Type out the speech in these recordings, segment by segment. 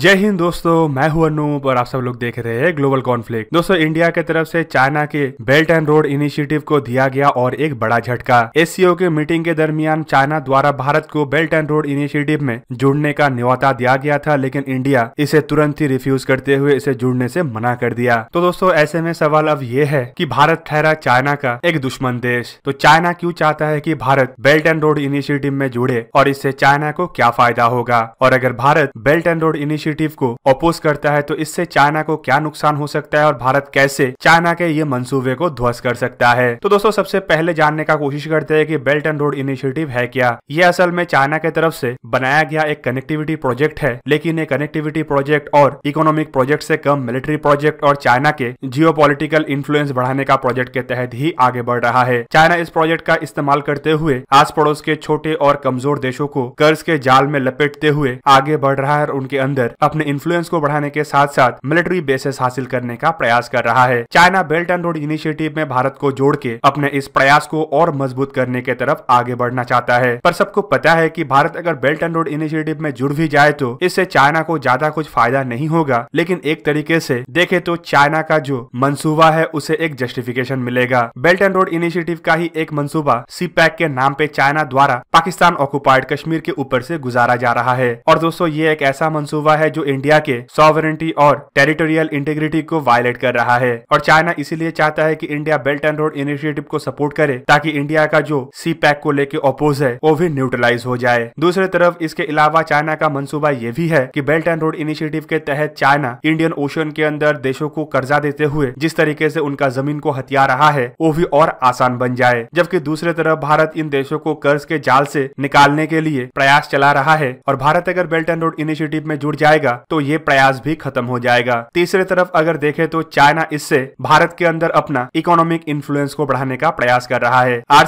जय हिंद दोस्तों मैं हूं अनूप और आप सब लोग देख रहे हैं ग्लोबल कॉन्फ्लिक्ट दोस्तों इंडिया के तरफ से चाइना के बेल्ट एंड रोड इनिशिएटिव को दिया गया और एक बड़ा झटका एससीओ के मीटिंग के दरमियान चाइना द्वारा भारत को बेल्ट एंड रोड इनिशिएटिव में जुड़ने का न्यौता दिया गया था लेकिन इंडिया इसे तुरंत ही रिफ्यूज करते हुए इसे जुड़ने से मना कर दिया तो दोस्तों ऐसे में सवाल अब ये है की भारत ठहरा चाइना का एक दुश्मन देश तो चाइना क्यूँ चाहता है की Bharat belt and road initiative में जुड़े और इससे चाइना को क्या फायदा होगा और अगर Bharat belt and road initiative initiative को अपोज करता है तो इससे चाइना को क्या नुकसान हो सकता है और भारत कैसे चाइना के ये मंसूबे को ध्वस्त कर सकता है तो दोस्तों सबसे पहले जानने का कोशिश करते हैं कि बेल्ट एंड रोड इनिशिएटिव है क्या ये असल में चाइना के तरफ से बनाया गया एक कनेक्टिविटी प्रोजेक्ट है लेकिन ये कनेक्टिविटी प्रोजेक्ट और इकोनॉमिक प्रोजेक्ट से कम मिलिट्री प्रोजेक्ट और चाइना के जियो पोलिटिकल इन्फ्लुएंस बढ़ाने का प्रोजेक्ट के तहत ही आगे बढ़ रहा है चाइना इस प्रोजेक्ट का इस्तेमाल करते हुए आस पड़ोस के छोटे और कमजोर देशों को कर्ज के जाल में लपेटते हुए आगे बढ़ रहा है और उनके अंदर अपने इन्फ्लुएंस को बढ़ाने के साथ साथ मिलिट्री बेसिस हासिल करने का प्रयास कर रहा है China belt and road initiative में भारत को जोड़ के अपने इस प्रयास को और मजबूत करने के तरफ आगे बढ़ना चाहता है पर सबको पता है की भारत अगर बेल्ट एंड रोड इनिशिएटिव में जुड़ भी जाए तो इससे चाइना को ज्यादा कुछ फायदा नहीं होगा लेकिन एक तरीके से देखे तो चाइना का जो मंसूबा है उसे एक जस्टिफिकेशन मिलेगा बेल्ट एंड रोड इनिशिएटिव का ही एक मंसूबा सी पैक के नाम पे चाइना द्वारा पाकिस्तान ऑक्यूपाइड कश्मीर के ऊपर से गुजारा जा रहा है और दोस्तों ये एक ऐसा मंसूबा है है जो इंडिया के सॉवरेंटी और टेरिटोरियल इंटीग्रिटी को वायलेट कर रहा है और चाइना इसीलिए चाहता है कि India belt and road initiative को सपोर्ट करे ताकि इंडिया का जो सी पैक को लेके अपोज है वो भी न्यूट्रलाइज हो जाए दूसरे तरफ इसके अलावा चाइना का मनसूबा ये भी है की बेल्ट एंड रोड इनिशिएटिव के तहत चाइना इंडियन ओशन के अंदर देशों को कर्जा देते हुए जिस तरीके से उनका जमीन को हथिया रहा है वो भी और आसान बन जाए जबकि दूसरे तरफ भारत इन देशों को कर्ज के जाल से निकालने के लिए प्रयास चला रहा है और भारत अगर बेल्ट एंड रोड इनिशिएटिव में जुड़ जाए जाएगा तो ये प्रयास भी खत्म हो जाएगा तीसरी तरफ अगर देखे तो चाइना इससे भारत के अंदर अपना इकोनॉमिक इन्फ्लुएंस को बढ़ाने का प्रयास कर रहा है आर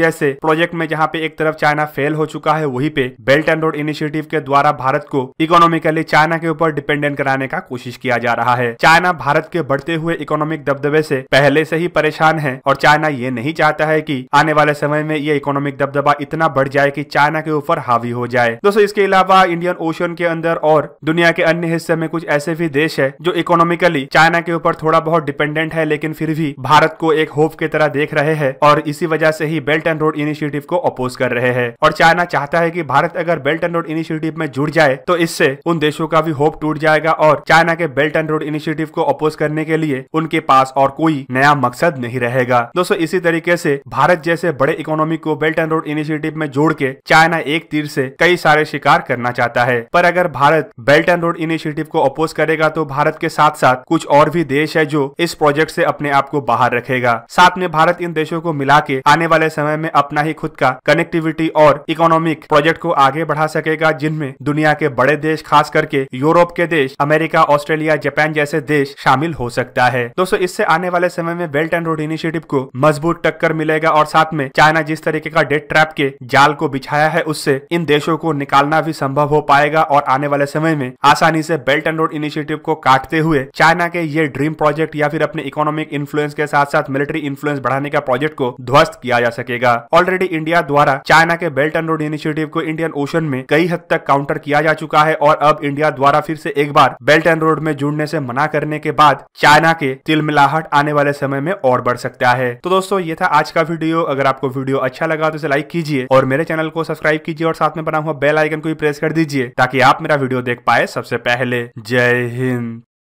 जैसे प्रोजेक्ट में जहाँ पे एक तरफ चाइना फेल हो चुका है वही पे बेल्ट एंड रोड इनिशिएटिव के द्वारा भारत को इकोनॉमिकली चाइना के ऊपर डिपेंडेंट कराने का कोशिश किया जा रहा है चाइना भारत के बढ़ते हुए इकोनॉमिक दबदबे से पहले से ही परेशान है और चाइना ये नहीं चाहता है कि आने वाले समय में ये इकोनॉमिक दबदबा इतना बढ़ जाए कि चाइना के ऊपर हावी हो जाए दोस्तों इसके अलावा इंडियन ओशन के अंदर और दुनिया के अन्य हिस्से में कुछ ऐसे भी देश है जो इकोनॉमिकली चाइना के ऊपर थोड़ा बहुत डिपेंडेंट है लेकिन फिर भी भारत को एक होप की तरह देख रहे हैं और इसी वजह से ही बेल्ट एंड रोड इनिशिएटिव को अपोज कर रहे हैं और चाइना चाहता है की भारत अगर बेल्ट एंड रोड इनिशिएटिव में जुड़ जाए तो इससे उन देशों का भी होप टूट जाएगा और चाइना के बेल्ट एंड रोड इनिशिएटिव को अपोज करने के लिए उनके पास और कोई नया मकसद नहीं रहेगा दोस्तों इसी तरीके से भारत जैसे बड़े इकोनॉमी को बेल्ट एंड रोड इनिशिएटिव में जोड़ के चाइना एक तीर से कई सारे शिकार करना चाहता है पर अगर Bharat belt and road initiative को अपोज करेगा तो भारत के साथ साथ कुछ और भी देश है जो इस प्रोजेक्ट से अपने आप को बाहर रखेगा साथ में भारत इन देशों को मिला के आने वाले समय में अपना ही खुद का कनेक्टिविटी और इकोनॉमिक प्रोजेक्ट को आगे बढ़ा सकेगा जिनमें दुनिया के बड़े देश खास करके यूरोप के देश अमेरिका ऑस्ट्रेलिया जापान जैसे देश शामिल हो सकता है दोस्तों इससे आने वाले समय में बेल्ट एंड रोड इनिशिएटिव को मजबूत टक्कर मिलेगा और साथ में चाइना जिस तरीके का डेट ट्रैप के जाल को बिछाया है उससे इन देशों को निकालना भी संभव हो पाएगा और आने वाले समय समय में आसानी से बेल्ट एंड रोड इनिशिएटिव को काटते हुए चाइना के ये ड्रीम प्रोजेक्ट या फिर अपने इकोनॉमिक इन्फ्लुएंस के साथ साथ मिलिट्री इन्फ्लुएंस बढ़ाने का प्रोजेक्ट को ध्वस्त किया जा सकेगा ऑलरेडी इंडिया द्वारा चाइना के बेल्ट एंड रोड इनिशिएटिव को इंडियन ओशन में कई हद तक काउंटर किया जा चुका है और अब इंडिया द्वारा फिर से एक बार बेल्ट एंड रोड में जुड़ने से मना करने के बाद चाइना के तिलमिलाहट आने वाले समय में और बढ़ सकता है तो दोस्तों ये था आज का वीडियो अगर आपको वीडियो अच्छा लगा तो इसे लाइक कीजिए और मेरे चैनल को सब्सक्राइब कीजिए और साथ में बना हुआ बेल आइकन को भी प्रेस कर दीजिए ताकि आप मेरा वीडियो देख देख पाए सबसे पहले जय हिंद